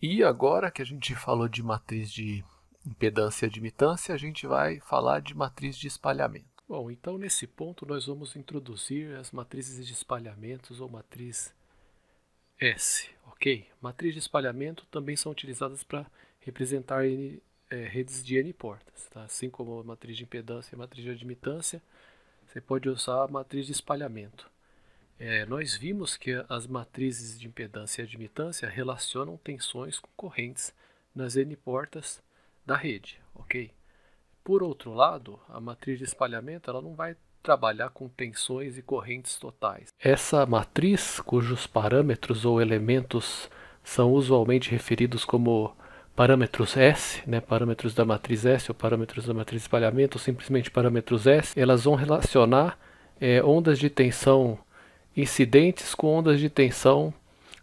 E agora que a gente falou de matriz de impedância e admitância, a gente vai falar de matriz de espalhamento. Bom, então nesse ponto nós vamos introduzir as matrizes de espalhamentos ou matriz S, ok? Matriz de espalhamento também são utilizadas para representar N, é, redes de N portas, tá? assim como a matriz de impedância e a matriz de admitância, você pode usar a matriz de espalhamento. É, nós vimos que as matrizes de impedância e admitância relacionam tensões com correntes nas N portas da rede, ok? Por outro lado, a matriz de espalhamento ela não vai trabalhar com tensões e correntes totais. Essa matriz, cujos parâmetros ou elementos são usualmente referidos como parâmetros S, né, parâmetros da matriz S ou parâmetros da matriz de espalhamento, ou simplesmente parâmetros S, elas vão relacionar é, ondas de tensão incidentes com ondas de tensão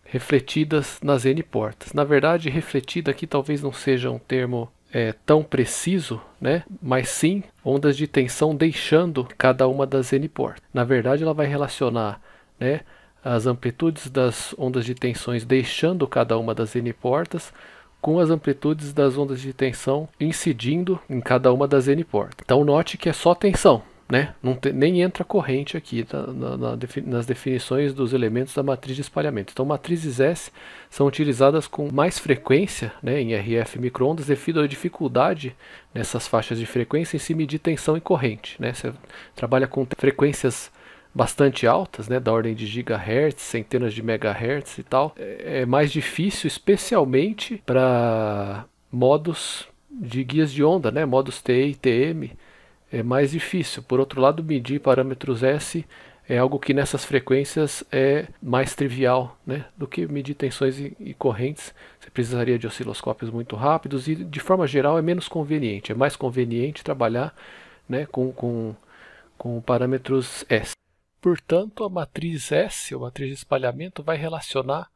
refletidas nas N portas. Na verdade, refletida aqui talvez não seja um termo é, tão preciso, né? mas sim ondas de tensão deixando cada uma das N portas. Na verdade, ela vai relacionar né, as amplitudes das ondas de tensões deixando cada uma das N portas com as amplitudes das ondas de tensão incidindo em cada uma das N portas. Então note que é só tensão, né? Não te, nem entra corrente aqui tá, na, na, nas definições dos elementos da matriz de espalhamento. Então, matrizes S são utilizadas com mais frequência né, em RF microondas devido à dificuldade nessas faixas de frequência em se medir tensão e corrente. Né? Você trabalha com frequências bastante altas, né, da ordem de gigahertz, centenas de megahertz e tal, é, é mais difícil, especialmente para modos de guias de onda, né, modos TE, e TM, é mais difícil. Por outro lado, medir parâmetros S é algo que nessas frequências é mais trivial né, do que medir tensões e, e, correntes. Você precisaria de osciloscópios muito rápidos e, de forma geral, é menos conveniente. É mais conveniente trabalhar né, com, com, com parâmetros S. Portanto, a matriz S, ou matriz de espalhamento, vai relacionar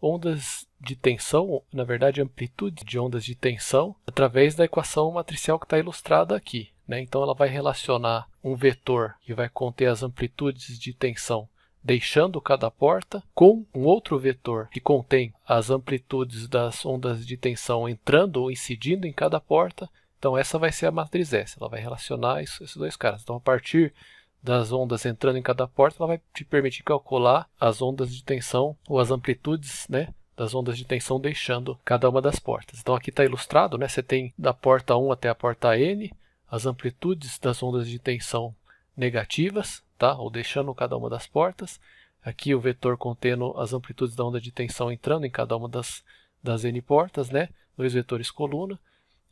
ondas de tensão, na verdade amplitude de ondas de tensão, através da equação matricial que está ilustrada aqui. Né? Então ela vai relacionar um vetor que vai conter as amplitudes de tensão deixando cada porta, com um outro vetor que contém as amplitudes das ondas de tensão entrando ou incidindo em cada porta. Então, essa vai ser a matriz S, ela vai relacionar isso, esses dois caras. Então, a partir das ondas entrando em cada porta, ela vai te permitir calcular as ondas de tensão ou as amplitudes, né? das ondas de tensão deixando cada uma das portas. Então aqui está ilustrado, né? Você tem da porta 1 até a porta N, as amplitudes das ondas de tensão negativas, tá? ou deixando cada uma das portas. Aqui o vetor contendo as amplitudes da onda de tensão entrando em cada uma das, das N portas, né? dois vetores coluna.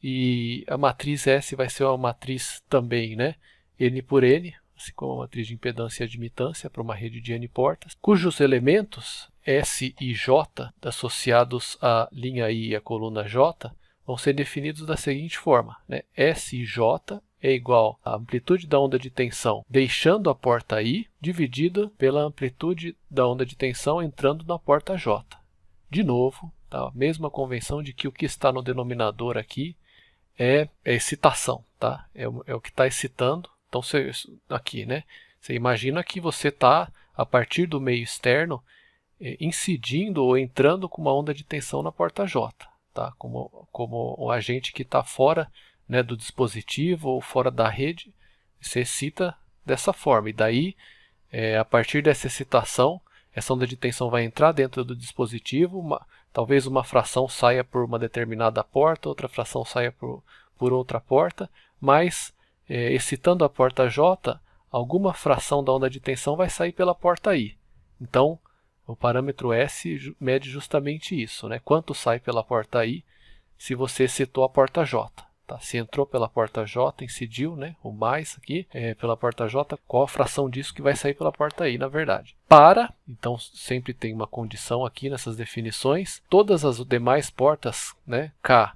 E a matriz S vai ser uma matriz também né? N por N, assim como a matriz de impedância e admitância para uma rede de N portas, cujos elementos S e J associados à linha I e à coluna J vão ser definidos da seguinte forma: né? SJ é igual à amplitude da onda de tensão deixando a porta I dividida pela amplitude da onda de tensão entrando na porta J. De novo, tá? a mesma convenção de que o que está no denominador aqui é, é excitação, tá? É, é o que está excitando. Então, você, aqui, né? Você imagina que você está, a partir do meio externo, é, incidindo ou entrando com uma onda de tensão na porta J tá? Como, como um agente que está fora né, do dispositivo ou fora da rede, você excita dessa forma. E daí, é, a partir dessa excitação, essa onda de tensão vai entrar dentro do dispositivo, uma, talvez uma fração saia por uma determinada porta, outra fração saia por, por outra porta, mas é, excitando a porta J, alguma fração da onda de tensão vai sair pela porta I. Então, o parâmetro S mede justamente isso, né? Quanto sai pela porta I se você setou a porta J. Tá? Se entrou pela porta J, incidiu, né? O mais aqui é, pela porta J, qual a fração disso que vai sair pela porta I, na verdade? Para, então sempre tem uma condição aqui nessas definições. Todas as demais portas, né? K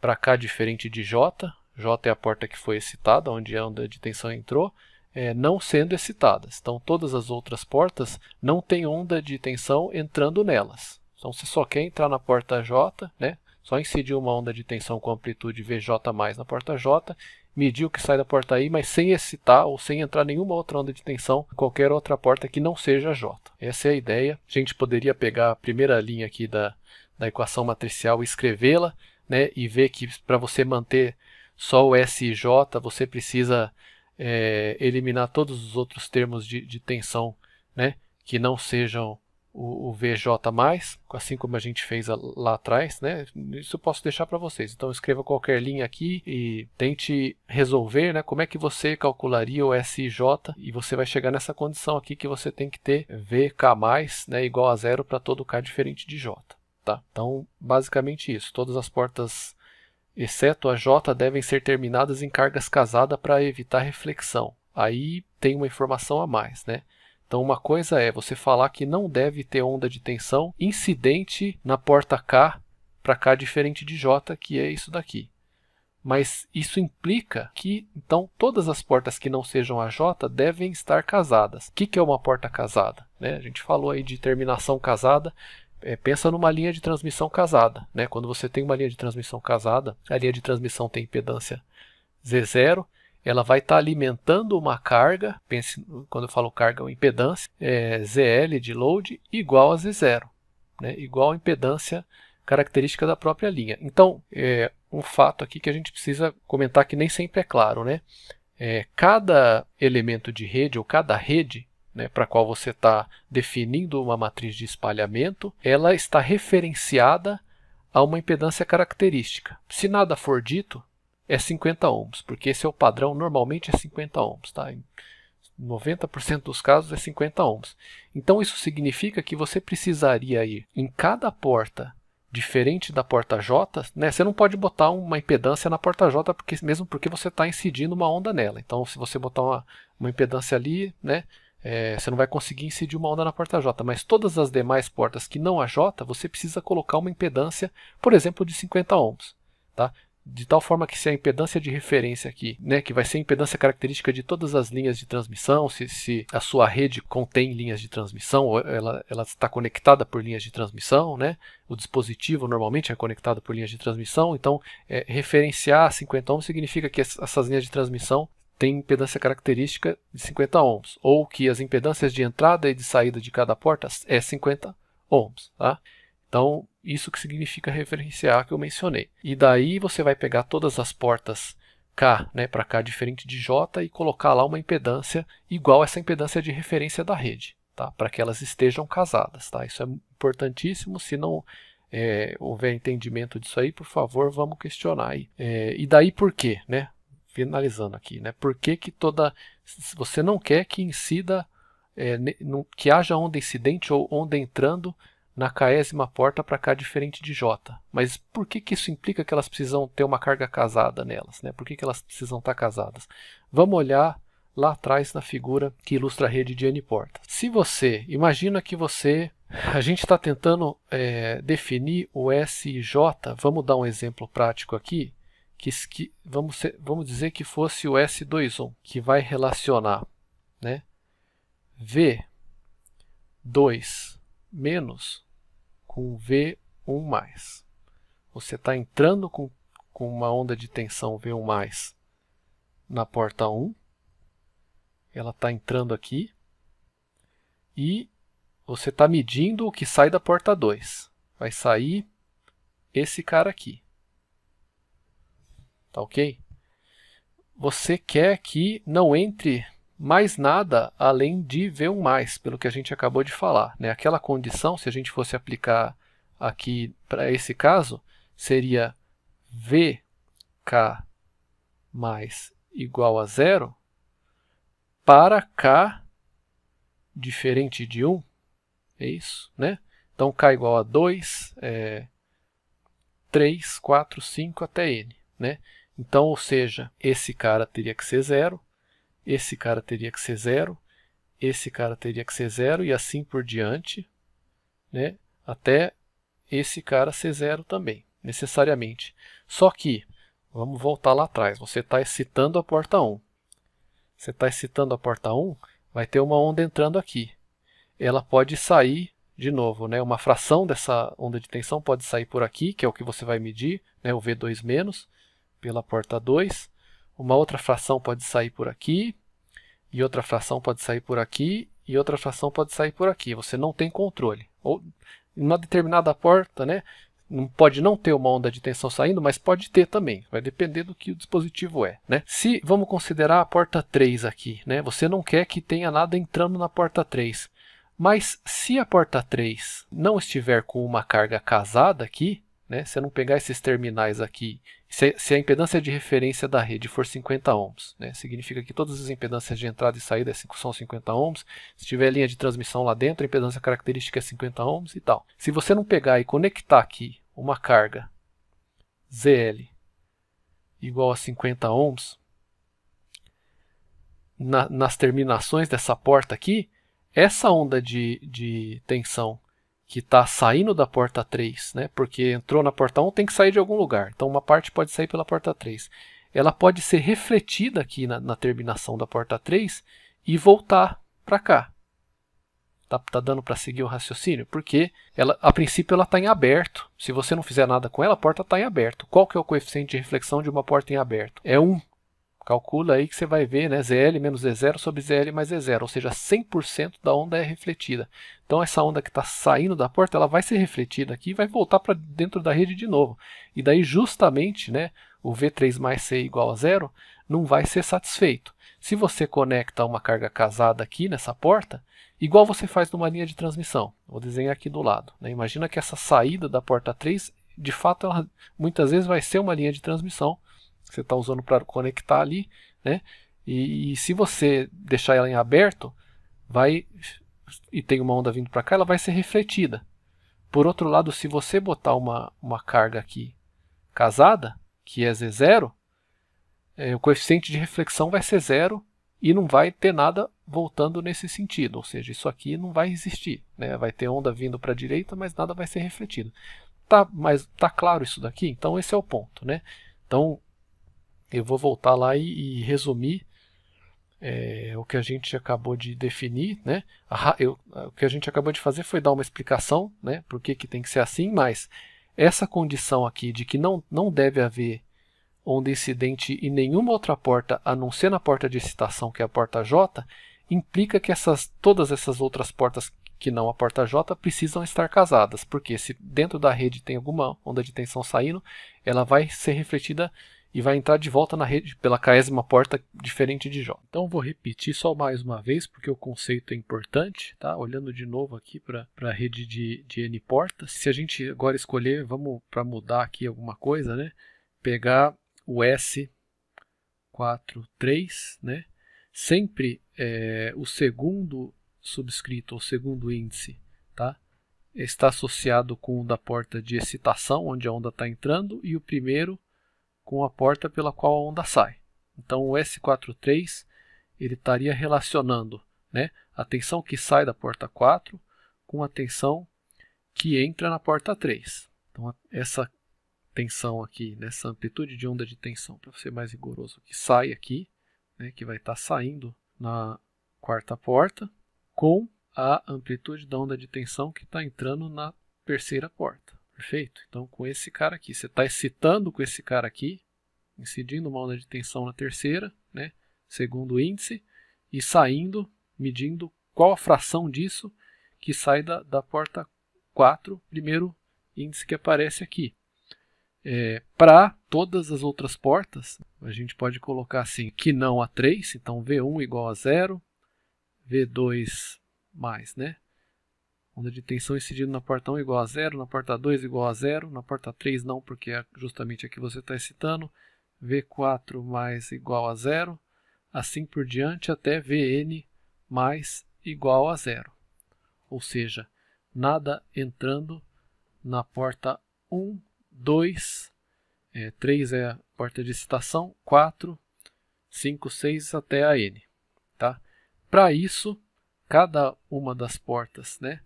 para K diferente de J. J é a porta que foi excitada, onde é a onda de tensão entrou é, não sendo excitadas. Então, todas as outras portas não têm onda de tensão entrando nelas. Então, se só quer entrar na porta J, né, só incidir uma onda de tensão com amplitude VJ na porta J, medir o que sai da porta I, mas sem excitar ou sem entrar nenhuma outra onda de tensão em qualquer outra porta que não seja J. Essa é a ideia. A gente poderia pegar a primeira linha aqui da, da equação matricial e escrevê-la, né, e ver que para você manter só o S e J, você precisa é, eliminar todos os outros termos de, de tensão né, que não sejam o, o, VJ+, assim como a gente fez lá atrás, né? Isso eu posso deixar para vocês. Então escreva qualquer linha aqui e tente resolver, né? Como é que você calcularia o SJ e você vai chegar nessa condição aqui que você tem que ter VK+, né, igual a zero para todo K diferente de J, tá? Então, basicamente isso. Todas as portas exceto a J, devem ser terminadas em cargas casada para evitar reflexão. Aí tem uma informação a mais, né? Então, uma coisa é você falar que não deve ter onda de tensão incidente na porta K para K diferente de J, que é isso daqui. Mas isso implica que, então, todas as portas que não sejam a J devem estar casadas. O que, que é uma porta casada? Né? A gente falou aí de terminação casada, é, pensa numa linha de transmissão casada. Né? Quando você tem uma linha de transmissão casada, a linha de transmissão tem impedância Z0, ela vai estar tá alimentando uma carga, pense, quando eu falo carga, impedância, é, ZL de load igual a Z0, né? igual a impedância característica da própria linha. Então, é um fato aqui que a gente precisa comentar que nem sempre é claro, né? É, cada elemento de rede ou cada rede né, para a qual você está definindo uma matriz de espalhamento, ela está referenciada a uma impedância característica. Se nada for dito, é 50 ohms, porque esse é o padrão, normalmente é 50 ohms. Tá? Em 90% dos casos é 50 ohms. Então isso significa que você precisaria ir em cada porta diferente da porta J, né? Você não pode botar uma impedância na porta J, porque, mesmo porque você está incidindo uma onda nela. Então, se você botar uma, uma impedância ali, né? é, você não vai conseguir incidir uma onda na porta J, mas todas as demais portas que não a J, você precisa colocar uma impedância, por exemplo, de 50 ohms. Tá? De tal forma que se a impedância de referência aqui, né, que vai ser a impedância característica de todas as linhas de transmissão, se, se a sua rede contém linhas de transmissão, ou ela, ela está conectada por linhas de transmissão, né, o dispositivo normalmente é conectado por linhas de transmissão, então é, referenciar 50 ohms significa que essas linhas de transmissão tem impedância característica de 50 ohms, ou que as impedâncias de entrada e de saída de cada porta é 50 ohms. Tá? Então, isso que significa referenciar que eu mencionei. E daí você vai pegar todas as portas K né, para K diferente de J e colocar lá uma impedância igual a essa impedância de referência da rede, tá? para que elas estejam casadas. Tá? Isso é importantíssimo, se não é, houver entendimento disso aí, por favor, vamos questionar aí. É, e daí por quê? Né? finalizando aqui, né? Por que, que toda. Você não quer que incida, é, que haja onda incidente ou onda entrando na késima porta para cá diferente de J. Mas por que, que isso implica que elas precisam ter uma carga casada nelas? Né? Por que, que elas precisam estar tá casadas? Vamos olhar lá atrás na figura que ilustra a rede de N portas. Se você, imagina que você, a gente está tentando é, definir o S e J, vamos dar um exemplo prático aqui, que, que vamos, vamos dizer que fosse o S21, que vai relacionar né, V2 menos com V1 mais. Você está entrando com, com uma onda de tensão V1 mais na porta 1, ela está entrando aqui, e você está medindo o que sai da porta 2. Vai sair esse cara aqui. Tá ok? Você quer que não entre mais nada além de V1 pelo que a gente acabou de falar. Né? Aquela condição, se a gente fosse aplicar aqui para esse caso, seria VK mais igual a zero para K diferente de 1. É isso, né? Então, K igual a 2, é, 3, 4, 5 até N, né? Então, ou seja, esse cara teria que ser zero, esse cara teria que ser zero, esse cara teria que ser zero e assim por diante, né? até esse cara ser zero também, necessariamente. Só que, vamos voltar lá atrás, você está excitando a porta 1. Você está excitando a porta 1, vai ter uma onda entrando aqui. Ela pode sair de novo, né, uma fração dessa onda de tensão pode sair por aqui, que é o que você vai medir, né, o V2-, pela porta 2, uma outra fração pode sair por aqui, e outra fração pode sair por aqui, e outra fração pode sair por aqui. Você não tem controle. Ou em uma determinada porta, né, não pode não ter uma onda de tensão saindo, mas pode ter também. Vai depender do que o dispositivo é, né? Se vamos considerar a porta 3 aqui, né? Você não quer que tenha nada entrando na porta 3. Mas se a porta 3 não estiver com uma carga casada aqui, né? Se eu não pegar esses terminais aqui, se, se, a impedância de referência da rede for 50 ohms, né? Significa que todas as impedâncias de entrada e saída é são 50 ohms. Se tiver linha de transmissão lá dentro, a impedância característica é 50 ohms e tal. Se você não pegar e conectar aqui uma carga ZL igual a 50 ohms, na, nas terminações dessa porta aqui, essa onda de, de tensão que está saindo da porta 3, né? porque entrou na porta 1, tem que sair de algum lugar. Então, uma parte pode sair pela porta 3. Ela pode ser refletida aqui na, na terminação da porta 3 e voltar para cá. Tá, tá dando para seguir o raciocínio? Porque, ela, a princípio, ela está em aberto. Se você não fizer nada com ela, a porta está em aberto. Qual que é o coeficiente de reflexão de uma porta em aberto? É 1. Calcula aí que você vai ver né, ZL menos E0 sobre ZL mais E0, ou seja, 100% da onda é refletida. Então essa onda que está saindo da porta, ela vai ser refletida aqui e vai voltar para dentro da rede de novo. E daí justamente, né, o V3 mais C igual a zero não vai ser satisfeito. Se você conecta uma carga casada aqui nessa porta, igual você faz numa linha de transmissão, vou desenhar aqui do lado. Né? Imagina que essa saída da porta 3, de fato, ela muitas vezes vai ser uma linha de transmissão, você está usando para conectar ali, né? E, e se você deixar ela em aberto, vai e tem uma onda vindo para cá, ela vai ser refletida. Por outro lado, se você botar uma, uma carga aqui casada, que é Z0, é, o coeficiente de reflexão vai ser zero e não vai ter nada voltando nesse sentido, ou seja, isso aqui não vai existir, né? vai ter onda vindo para a direita, mas nada vai ser refletido. Tá, mas tá claro isso daqui? Então esse é o ponto. Né? Então eu vou voltar lá e, e resumir é, o que a gente acabou de definir, né? A, eu, o que a gente acabou de fazer foi dar uma explicação, né? Por que, que tem que ser assim, mas essa condição aqui de que não, não deve haver onda incidente em nenhuma outra porta a não ser na porta de excitação, que é a porta J, implica que essas, todas essas outras portas que não a porta J precisam estar casadas, porque se dentro da rede tem alguma onda de tensão saindo, ela vai ser refletida e vai entrar de volta na rede pela caésima porta diferente de Jó. Então vou repetir só mais uma vez, porque o conceito é importante, tá? Olhando de novo aqui para a rede de, de N portas. Se a gente agora escolher, vamos para mudar aqui alguma coisa, né? Pegar o S43, né? Sempre é, o segundo subscrito, ou segundo índice, tá? está associado com o da porta de excitação, onde a onda está entrando, e o primeiro com a porta pela qual a onda sai. Então o S43 ele estaria relacionando né, a tensão que sai da porta 4 com a tensão que entra na porta 3. Então essa tensão aqui, nessa amplitude de onda de tensão, para ser mais rigoroso, que sai aqui, né, que vai estar tá saindo na quarta porta, com a amplitude da onda de tensão que está entrando na terceira porta. Perfeito? Então, com esse cara aqui, você está excitando com esse cara aqui, incidindo uma onda de tensão na terceira, né? segundo índice, e saindo, medindo qual a fração disso que sai da, da porta 4, primeiro índice que aparece aqui. É, Para todas as outras portas, a gente pode colocar assim, que não a 3, então V1 igual a 0, V2 mais, né? onda de tensão incidindo na porta 1 igual a zero, na porta 2 igual a zero, na porta 3 não, porque é justamente a que você está excitando, V4 mais igual a zero, assim por diante até Vn mais igual a zero. Ou seja, nada entrando na porta 1, 2, é, 3 é a porta de excitação, 4, 5, 6 até a N. Tá? Para isso, cada uma das portas, né,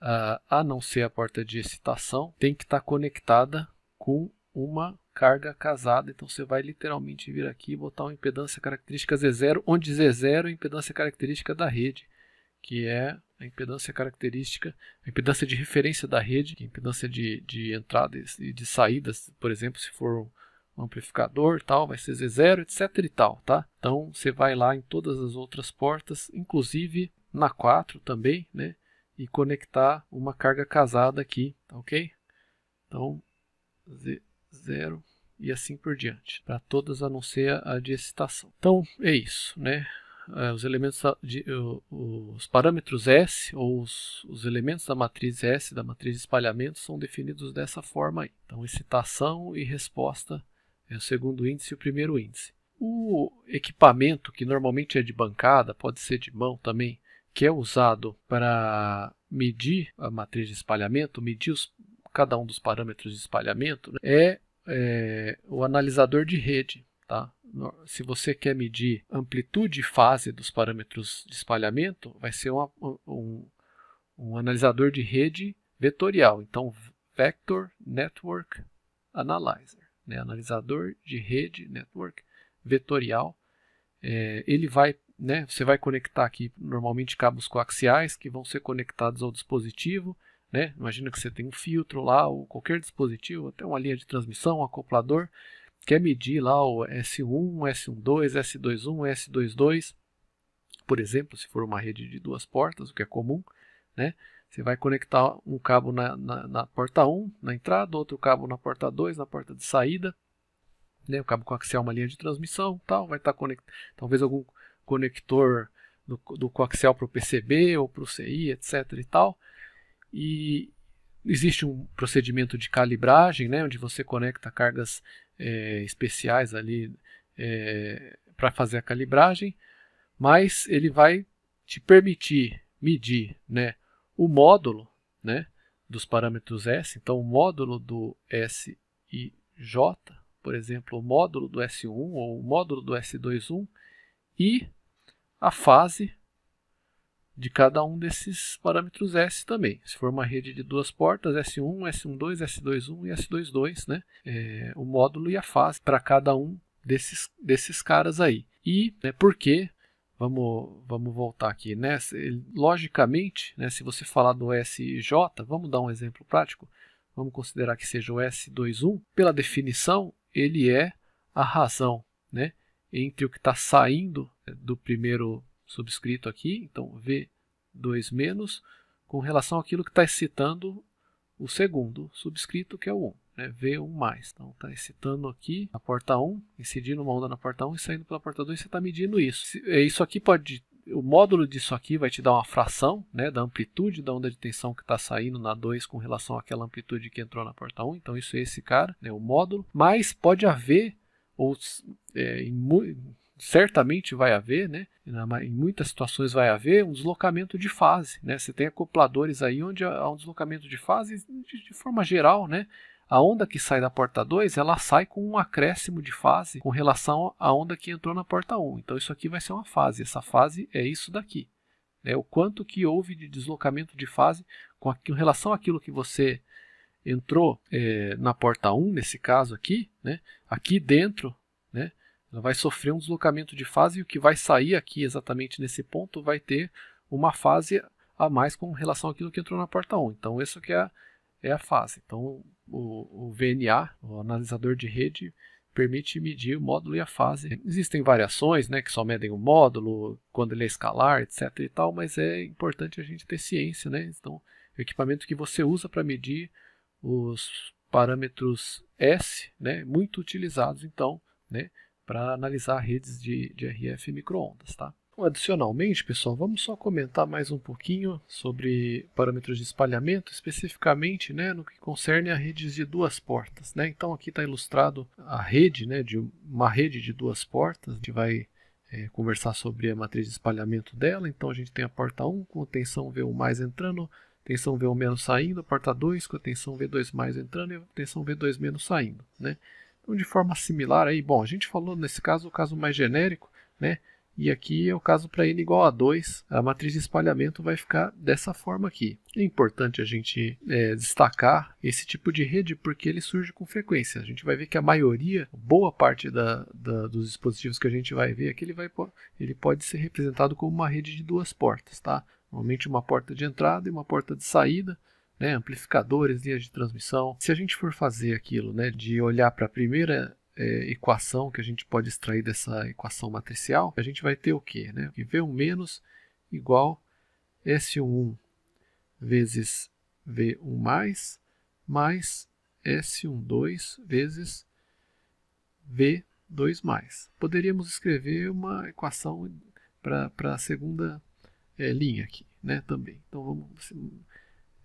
ah, a não ser a porta de excitação, tem que estar tá conectada com uma carga casada. Então você vai literalmente vir aqui e botar uma impedância característica Z0, onde Z0 é a impedância característica da rede, que é a impedância característica, a impedância de referência da rede, é a impedância de, de entradas e de saídas, por exemplo, se for um amplificador, tal, vai ser Z0, etc e tal, tá? Então você vai lá em todas as outras portas, inclusive na 4 também, né? e conectar uma carga casada aqui, tá ok? Então, Z0 e assim por diante, para todas a não ser a de excitação. Então, é isso, né? É, os elementos de, os parâmetros S ou os, os elementos da matriz S da matriz de espalhamento são definidos dessa forma aí. Então, excitação e resposta é o segundo índice e o primeiro índice. O equipamento, que normalmente é de bancada, pode ser de mão também, que é usado para medir a matriz de espalhamento, medir os, cada um dos parâmetros de espalhamento, né, é, é o analisador de rede. Tá? Se você quer medir amplitude e fase dos parâmetros de espalhamento, vai ser uma, um, um analisador de rede vetorial. Então, Vector Network Analyzer, né? analisador de rede network vetorial, é, ele vai né? Você vai conectar aqui normalmente cabos coaxiais que vão ser conectados ao dispositivo, né? Imagina que você tem um filtro lá ou qualquer dispositivo, até uma linha de transmissão, um acoplador, quer medir lá o S1, S12, S21, S22, por exemplo, se for uma rede de duas portas, o que é comum, né? Você vai conectar um cabo na, na, na porta 1, na entrada, outro cabo na porta 2, na porta de saída, né? O cabo coaxial é uma linha de transmissão, tal, vai estar tá conectado. Talvez algum conector do, do coaxial para o PCB ou para o CI, etc. e tal. E existe um procedimento de calibragem, né, onde você conecta cargas é, especiais ali é, para fazer a calibragem, mas ele vai te permitir medir né, o módulo né, dos parâmetros S, então o módulo do S e J, por exemplo, o módulo do S1 ou o módulo do S21 e a fase de cada um desses parâmetros S também. Se for uma rede de duas portas, S1, S12, S21 e S22, né? É, o módulo e a fase para cada um desses, desses caras aí. E né, por que? Vamos, vamos voltar aqui. Né? Logicamente, né, se você falar do SJ, vamos dar um exemplo prático. Vamos considerar que seja o S21. Pela definição, ele é a razão. Né? entre o que está saindo é, do primeiro subscrito aqui, então V2 menos, com relação àquilo que está excitando o segundo subscrito, que é o 1, né? V1 mais. Então está excitando aqui a porta 1, incidindo uma onda na porta 1 e saindo pela porta 2, você está medindo isso. É, isso aqui pode. O módulo disso aqui vai te dar uma fração né, da amplitude da onda de tensão que está saindo na 2 com relação àquela amplitude que entrou na porta 1. Então, isso é esse cara, né, o módulo. Mas pode haver ou é, em, certamente vai haver, né? em muitas situações vai haver um deslocamento de fase. Né? Você tem acopladores aí onde há um deslocamento de fase de, de forma geral, né? A onda que sai da porta 2, ela sai com um acréscimo de fase com relação à onda que entrou na porta 1. Um. Então isso aqui vai ser uma fase, essa fase é isso daqui. Né? O quanto que houve de deslocamento de fase com, a, com relação àquilo que você entrou é, na porta 1, nesse caso aqui, né, aqui dentro, né, ela vai sofrer um deslocamento de fase e o que vai sair aqui exatamente nesse ponto vai ter uma fase a mais com relação àquilo que entrou na porta 1. Então, isso que é a, é a fase. Então, o, o VNA, o analisador de rede, permite medir o módulo e a fase. Existem variações, né, que só medem o módulo, quando ele é escalar, etc e tal, mas é importante a gente ter ciência, né? Então, o equipamento que você usa para medir os parâmetros S, né, muito utilizados então, né, para analisar redes de, de RF microondas, tá? Adicionalmente, pessoal, vamos só comentar mais um pouquinho sobre parâmetros de espalhamento, especificamente né, no que concerne a redes de duas portas. Né? Então, aqui está ilustrado a rede, né, de uma rede de duas portas. A gente vai é, conversar sobre a matriz de espalhamento dela. Então, a gente tem a porta 1 com tensão V1 entrando, tensão V1 menos saindo, porta 2 com a tensão V2 mais entrando e a tensão V2 menos saindo, né? Então, de forma similar aí, bom, a gente falou nesse caso o caso mais genérico, né? E aqui é o caso para n igual a 2, a matriz de espalhamento vai ficar dessa forma aqui. É importante a gente é, destacar esse tipo de rede porque ele surge com frequência. A gente vai ver que a maioria, boa parte da, da, dos dispositivos que a gente vai ver aqui, ele, vai, ele pode ser representado como uma rede de duas portas, tá? Normalmente uma porta de entrada e uma porta de saída, né? amplificadores, linhas de transmissão. Se a gente for fazer aquilo, né, de olhar para a primeira é, equação que a gente pode extrair dessa equação matricial, a gente vai ter o quê? Né? Que V1 menos igual S11 vezes V1 mais, mais S12 vezes V2 mais. Poderíamos escrever uma equação para a segunda é, linha aqui, né? Também. Então vamos assim,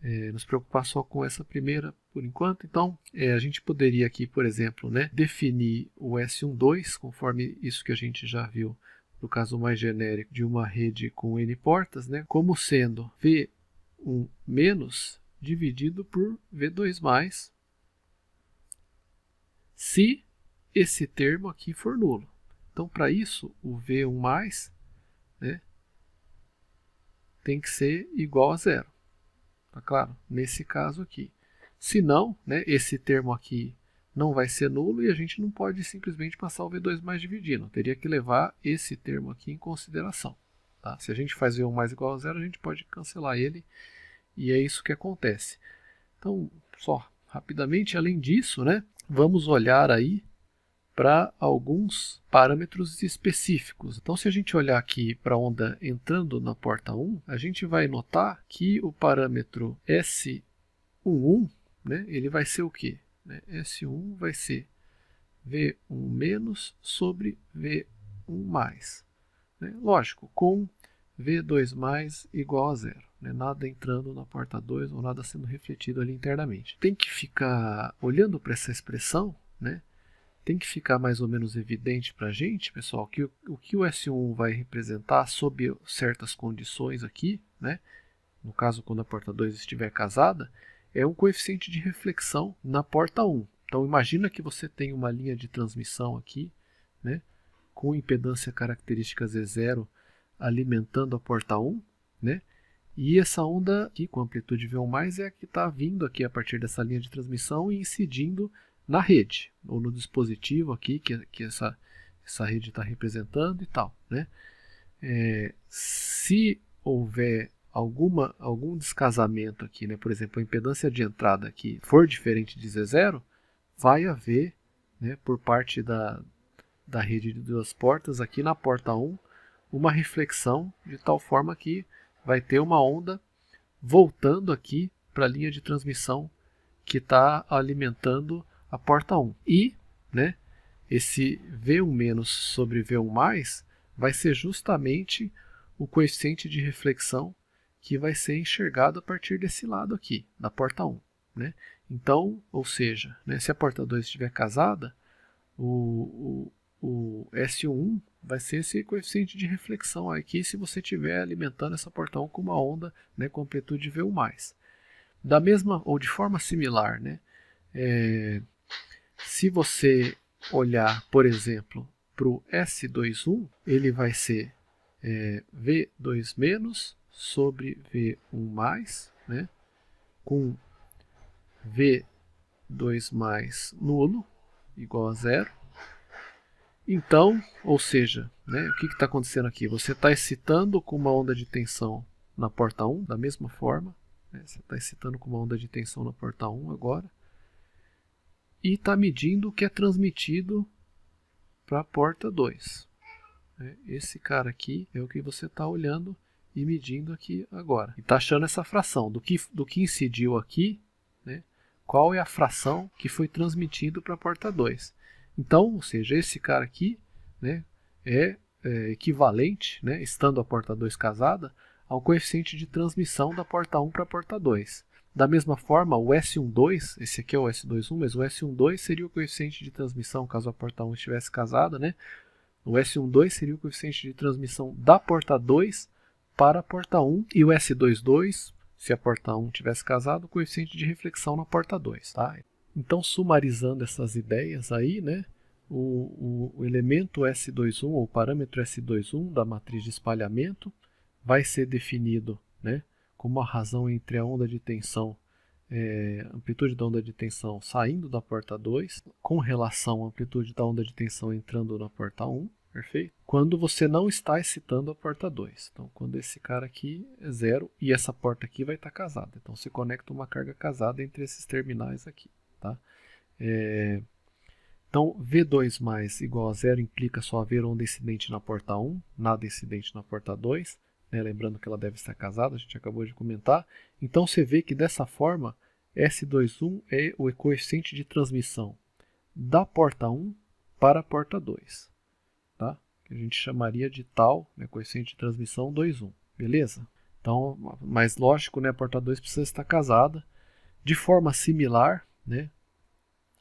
é, nos preocupar só com essa primeira por enquanto. Então é, a gente poderia aqui, por exemplo, né, definir o S12 conforme isso que a gente já viu no caso mais genérico de uma rede com n portas, né, como sendo v1 menos dividido por v2 mais, se esse termo aqui for nulo. Então, para isso, o v1 mais né, tem que ser igual a zero. Tá claro? Nesse caso aqui. Se não, né, esse termo aqui não vai ser nulo e a gente não pode simplesmente passar o V2 mais dividindo. Teria que levar esse termo aqui em consideração. Tá? Se a gente faz V1 mais igual a zero, a gente pode cancelar ele e é isso que acontece. Então, só rapidamente, além disso, né, vamos olhar aí para alguns parâmetros específicos. Então, se a gente olhar aqui para a onda entrando na porta 1, a gente vai notar que o parâmetro S11, né, ele vai ser o quê? Né, S1 vai ser V1 menos sobre V1 Né? Lógico, com V2 mais igual a zero. Né? Nada entrando na porta 2 ou nada sendo refletido ali internamente. Tem que ficar olhando para essa expressão, né? tem que ficar mais ou menos evidente para a gente, pessoal, que o, que o S1 vai representar sob certas condições aqui, né? no caso quando a porta 2 estiver casada, é um coeficiente de reflexão na porta 1. Então imagina que você tem uma linha de transmissão aqui, né? com impedância característica Z0 alimentando a porta 1, né? E essa onda aqui com amplitude V1+, é a que está vindo aqui a partir dessa linha de transmissão e incidindo na rede ou no dispositivo aqui que, que essa, essa rede está representando e tal. Né? É, se houver alguma, algum descasamento aqui, né, por exemplo, a impedância de entrada aqui for diferente de Z0, vai haver né, por parte da, da rede de duas portas aqui na porta 1 uma reflexão de tal forma que vai ter uma onda voltando aqui para a linha de transmissão que está alimentando a porta 1. E né, esse V1- menos sobre V1+, mais vai ser justamente o coeficiente de reflexão que vai ser enxergado a partir desse lado aqui, da porta 1. Né? Então, ou seja, né, se a porta 2 estiver casada, o, o, o S1 vai ser esse coeficiente de reflexão aqui se você estiver alimentando essa porta 1 com uma onda né, com amplitude V1+. Da mesma ou de forma similar, né, é, se você olhar, por exemplo, para o S21, ele vai ser é, V2 menos sobre V1 né, com V2 mais nulo, igual a zero. Então, ou seja, né, o que está acontecendo aqui? Você está excitando com uma onda de tensão na porta 1, da mesma forma. Né, você está excitando com uma onda de tensão na porta 1 agora e está medindo o que é transmitido para a porta 2. É, esse cara aqui é o que você está olhando e medindo aqui agora. E está achando essa fração do que, do que incidiu aqui, né, qual é a fração que foi transmitido para a porta 2. Então, ou seja, esse cara aqui né, é, é equivalente, né, estando a porta 2 casada, ao coeficiente de transmissão da porta 1 para a porta 2. Da mesma forma, o S12, esse aqui é o S21, mas o S12 seria o coeficiente de transmissão caso a porta 1 estivesse casada, né? O S12 seria o coeficiente de transmissão da porta 2 para a porta 1 e o S22, se a porta 1 tivesse casado, o coeficiente de reflexão na porta 2, tá? Então, sumarizando essas ideias aí, né? O, o, o elemento S21, ou parâmetro S21 da matriz de espalhamento, vai ser definido né, como a razão entre a onda de tensão, é, amplitude da onda de tensão saindo da porta 2, com relação à amplitude da onda de tensão entrando na porta 1, perfeito? Quando você não está excitando a porta 2. Então, quando esse cara aqui é zero e essa porta aqui vai estar casada. Então, se conecta uma carga casada entre esses terminais aqui, tá? É... Então, V2 mais igual a zero implica só haver onda incidente na porta 1, nada incidente na porta 2 né? lembrando que ela deve estar casada, a gente acabou de comentar. Então você vê que dessa forma, S21 é o coeficiente de transmissão da porta 1 para a porta 2, tá? que a gente chamaria de tal, né, coeficiente de transmissão 21, beleza? Então, mais lógico, né, a porta 2 precisa estar casada. De forma similar, né,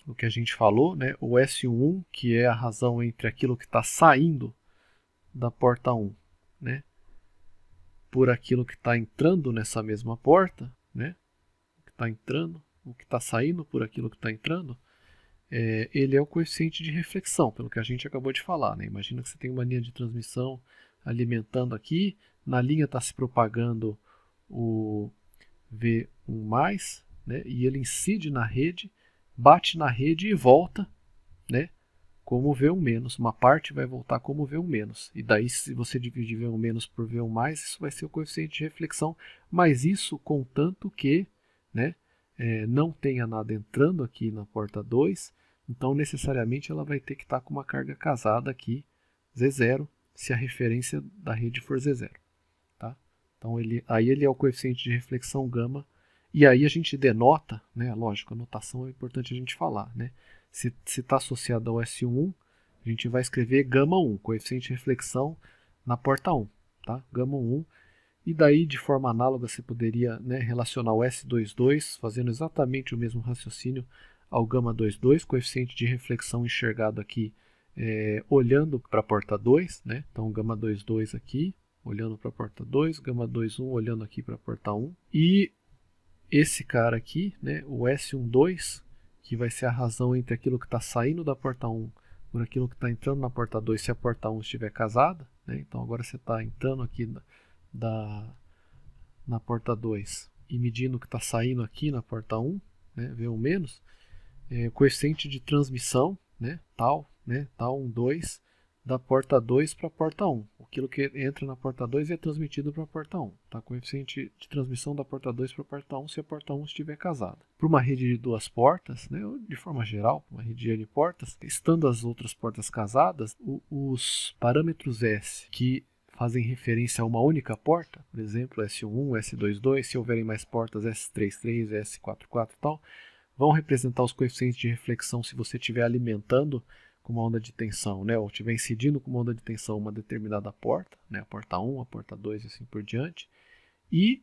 o que a gente falou, né, o S11, que é a razão entre aquilo que está saindo da porta 1 né, por aquilo que está entrando nessa mesma porta, né? O que está entrando, o que está saindo por aquilo que está entrando, é, ele é o coeficiente de reflexão, pelo que a gente acabou de falar. Né? Imagina que você tem uma linha de transmissão alimentando aqui, na linha está se propagando o V1+, né? e ele incide na rede, bate na rede e volta, né? como V1 menos. Uma parte vai voltar como V1 menos. E daí, se você dividir V1 menos por V1 mais, isso vai ser o coeficiente de reflexão. Mas isso contanto que né, é, não tenha nada entrando aqui na porta 2, então necessariamente ela vai ter que estar tá com uma carga casada aqui, Z0, se a referência da rede for Z0. Tá? Então ele, aí ele é o coeficiente de reflexão gama e aí a gente denota, né? Lógico, a notação é importante a gente falar, né? Se está associado ao S1, a gente vai escrever gama 1, coeficiente de reflexão na porta 1, tá? Gama 1. E daí, de forma análoga, você poderia né, relacionar o S22, fazendo exatamente o mesmo raciocínio ao gama 22, coeficiente de reflexão enxergado aqui, é, olhando para a porta 2, né? Então, gama 22 aqui, olhando para a porta 2, gama 21 olhando aqui para a porta 1. E esse cara aqui, né, o S12, que vai ser a razão entre aquilo que está saindo da porta 1 por aquilo que está entrando na porta 2 se a porta 1 estiver casada. Né? Então agora você está entrando aqui na, da, na porta 2 e medindo o que está saindo aqui na porta 1, né? V1 menos, é, coeficiente de transmissão, né? tal, né? tal 1, 2, da porta 2 para a porta 1. Aquilo que entra na porta 2 é transmitido para a porta 1. o tá? Coeficiente de transmissão da porta 2 para a porta 1 se a porta 1 estiver casada. Para uma rede de duas portas, né, de forma geral, uma rede de portas, estando as outras portas casadas, o, os parâmetros S que fazem referência a uma única porta, por exemplo, S1, S22, se houverem mais portas, S33, S44 e tal, vão representar os coeficientes de reflexão se você estiver alimentando com uma onda de tensão, né, ou estiver incidindo com uma onda de tensão uma determinada porta, né, a porta 1, a porta 2 e assim por diante, e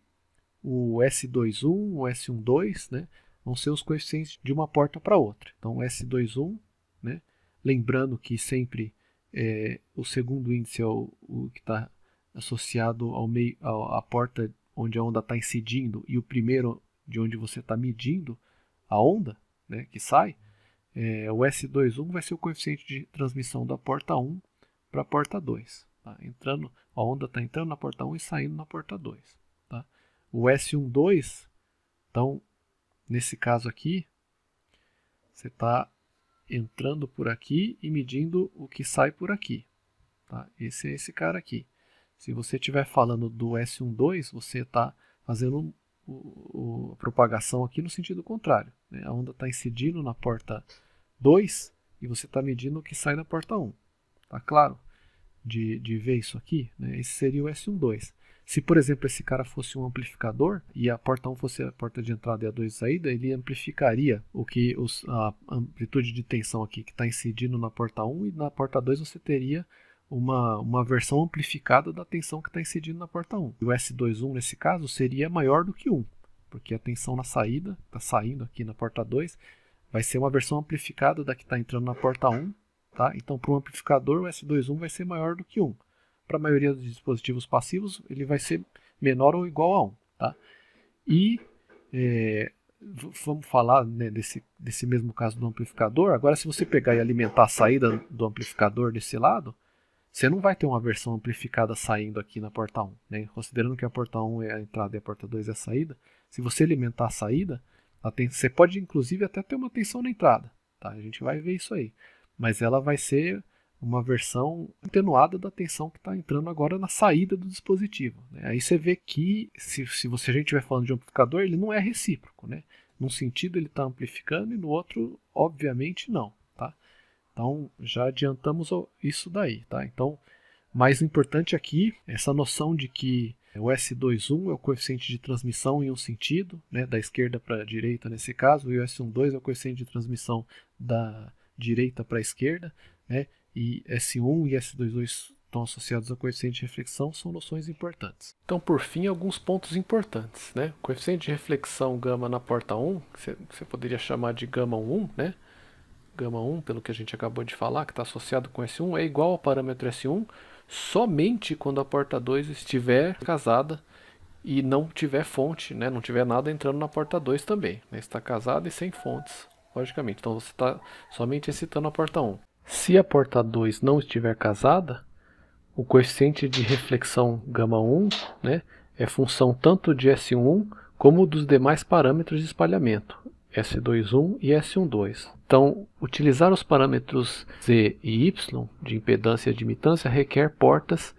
o S21, o S12, né, vão ser os coeficientes de uma porta para outra. Então, o S21, né, lembrando que sempre é, o segundo índice é o, o que está associado ao meio, à porta onde a onda está incidindo e o primeiro de onde você está medindo a onda né, que sai, é, o S21 vai ser o coeficiente de transmissão da porta 1 para a porta 2. Tá? Entrando, a onda está entrando na porta 1 e saindo na porta 2. Tá? O S12, então, nesse caso aqui, você está entrando por aqui e medindo o que sai por aqui. Tá? Esse é esse cara aqui. Se você estiver falando do S12, você está fazendo o, o, a propagação aqui no sentido contrário. Né? A onda está incidindo na porta 2 e você está medindo o que sai da porta 1. Tá claro de, de ver isso aqui? Né? Esse seria o S12. Se, por exemplo, esse cara fosse um amplificador e a porta 1 fosse a porta de entrada e a 2 de saída, ele amplificaria o que os, a amplitude de tensão aqui que está incidindo na porta 1 e na porta 2 você teria uma, uma versão amplificada da tensão que está incidindo na porta 1. E o S21, nesse caso, seria maior do que 1, porque a tensão na saída, está saindo aqui na porta 2, vai ser uma versão amplificada da que está entrando na porta 1. Tá? Então, para um amplificador, o S21 vai ser maior do que 1. Para a maioria dos dispositivos passivos, ele vai ser menor ou igual a 1. Tá? E é, vamos falar né, desse, desse mesmo caso do amplificador. Agora, se você pegar e alimentar a saída do amplificador desse lado, você não vai ter uma versão amplificada saindo aqui na porta 1. Né? Considerando que a porta 1 é a entrada e a porta 2 é a saída, se você alimentar a saída, você pode, inclusive, até ter uma tensão na entrada. Tá? A gente vai ver isso aí. Mas ela vai ser uma versão atenuada da tensão que está entrando agora na saída do dispositivo. Né? Aí você vê que, se, se você, a gente estiver falando de um amplificador, ele não é recíproco. Né? Num sentido ele está amplificando e no outro, obviamente, não. Tá? Então já adiantamos isso daí. Tá? Então, mais importante aqui, essa noção de que é, o S21 é o coeficiente de transmissão em um sentido, né, da esquerda para a direita nesse caso, e o S12 é o coeficiente de transmissão da direita para a esquerda, né, e S1 e S22 estão associados ao coeficiente de reflexão são noções importantes. Então, por fim, alguns pontos importantes. Né? O coeficiente de reflexão gama na porta 1, que você poderia chamar de gama 1, né? gama 1, pelo que a gente acabou de falar, que está associado com S1, é igual ao parâmetro S1, somente quando a porta 2 estiver casada e não tiver fonte, né? não tiver nada entrando na porta 2 também. Né? Está casada e sem fontes, logicamente. Então você está somente excitando a porta 1. Um. Se a porta 2 não estiver casada, o coeficiente de reflexão γ1 um, né, é função tanto de S1 como dos demais parâmetros de espalhamento. S21 e S12. Então, utilizar os parâmetros Z e Y de impedância e admitância requer portas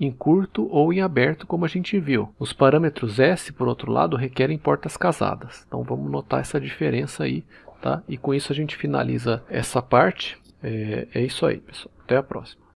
em curto ou em aberto, como a gente viu. Os parâmetros S, por outro lado, requerem portas casadas. Então, vamos notar essa diferença aí, tá? E com isso a gente finaliza essa parte. É, é isso aí, pessoal. Até a próxima.